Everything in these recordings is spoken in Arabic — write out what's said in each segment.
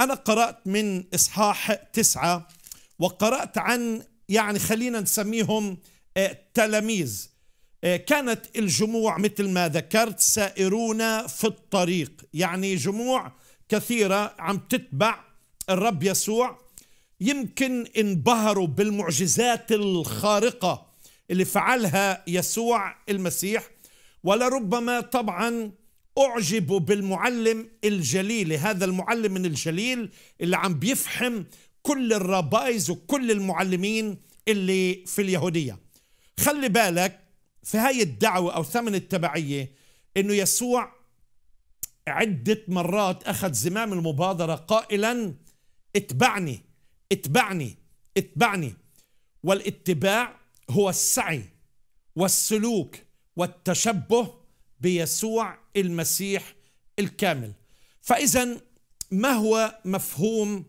أنا قرأت من إصحاح تسعة وقرأت عن يعني خلينا نسميهم آه، تلاميذ آه، كانت الجموع مثل ما ذكرت سائرون في الطريق يعني جموع كثيرة عم تتبع الرب يسوع يمكن انبهروا بالمعجزات الخارقة اللي فعلها يسوع المسيح ولربما طبعا أعجبوا بالمعلم الجليلي هذا المعلم من الجليل اللي عم بيفحم كل الربايز وكل المعلمين اللي في اليهودية خلي بالك في هاي الدعوة أو ثمن التبعية أنه يسوع عدة مرات أخذ زمام المبادرة قائلا اتبعني اتبعني اتبعني والاتباع هو السعي والسلوك والتشبه بيسوع المسيح الكامل فاذا ما هو مفهوم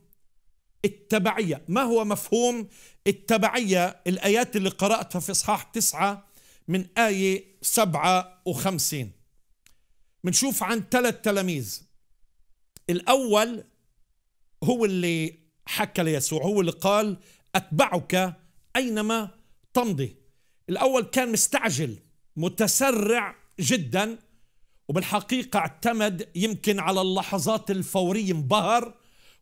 التبعيه ما هو مفهوم التبعيه الايات اللي قراتها في اصحاح تسعة من ايه سبعة وخمسين بنشوف عن ثلاث تلاميذ الاول هو اللي حكى ليسوع هو اللي قال اتبعك اينما تمضي الاول كان مستعجل متسرع جدا وبالحقيقة اعتمد يمكن على اللحظات الفورية انبهر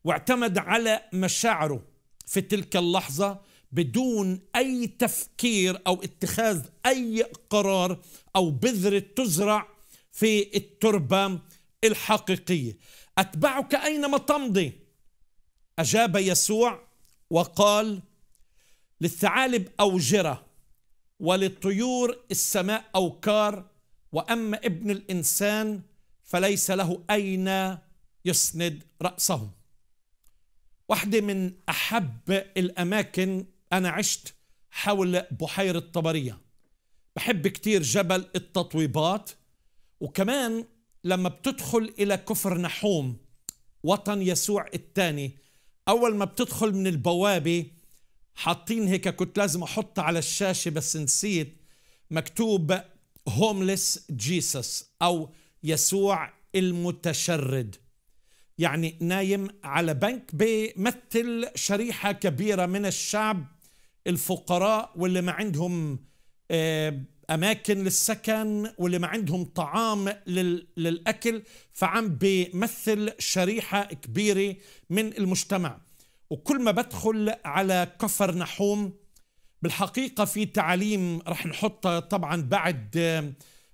واعتمد على مشاعره في تلك اللحظة بدون أي تفكير أو اتخاذ أي قرار أو بذرة تزرع في التربة الحقيقية أتبعك أينما تمضي أجاب يسوع وقال للثعالب أوجرة وللطيور السماء أوكار واما ابن الانسان فليس له اين يسند راسه واحده من احب الاماكن انا عشت حول بحيره طبريه بحب كتير جبل التطويبات وكمان لما بتدخل الى كفر نحوم وطن يسوع الثاني اول ما بتدخل من البوابه حاطين هيك كنت لازم احط على الشاشه بس نسيت مكتوب هوملس جيسس أو يسوع المتشرد يعني نايم على بنك بيمثل شريحة كبيرة من الشعب الفقراء واللي ما عندهم آه، أماكن للسكن واللي ما عندهم طعام للأكل فعم بيمثل شريحة كبيرة من المجتمع وكل ما بدخل على كفر نحوم بالحقيقة في تعليم رح نحطها طبعا بعد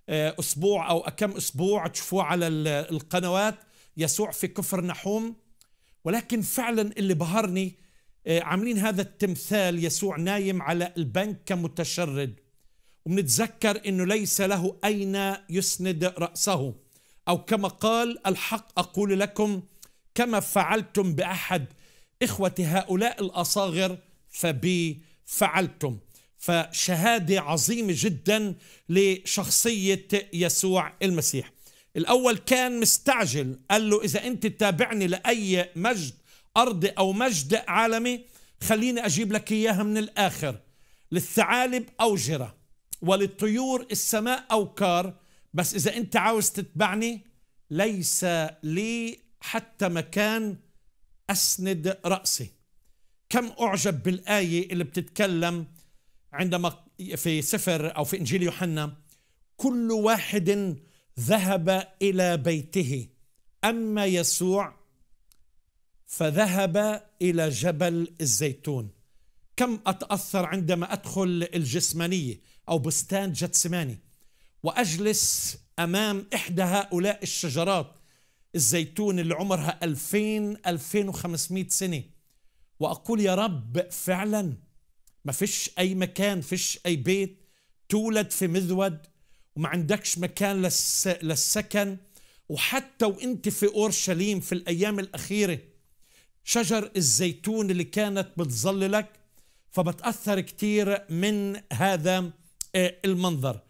آه، أسبوع أو كم أسبوع تشوفوه على القنوات يسوع في كفر نحوم ولكن فعلا اللي بهرني آه، عاملين هذا التمثال يسوع نايم على البنك كمتشرد وبنتذكر انه ليس له اين يسند راسه او كما قال الحق اقول لكم كما فعلتم باحد اخوه هؤلاء الاصاغر فبي فعلتم فشهادة عظيمة جدا لشخصية يسوع المسيح الأول كان مستعجل قال له إذا أنت تتابعني لأي مجد أرضي أو مجد عالمي خليني أجيب لك إياها من الآخر للثعالب أوجرة وللطيور السماء أوكار بس إذا أنت عاوز تتبعني ليس لي حتى مكان أسند رأسي كم أعجب بالآية اللي بتتكلم عندما في سفر أو في إنجيل يوحنا كل واحد ذهب إلى بيته أما يسوع فذهب إلى جبل الزيتون كم أتأثر عندما أدخل الجسمانية أو بستان جتسماني وأجلس أمام إحدى هؤلاء الشجرات الزيتون اللي عمرها 2000 2500 سنة واقول يا رب فعلا ما فيش اي مكان فيش اي بيت تولد في مذود وما عندكش مكان للس... للسكن وحتى وانت في اورشليم في الايام الاخيره شجر الزيتون اللي كانت بتظللك فبتاثر كتير من هذا آه، المنظر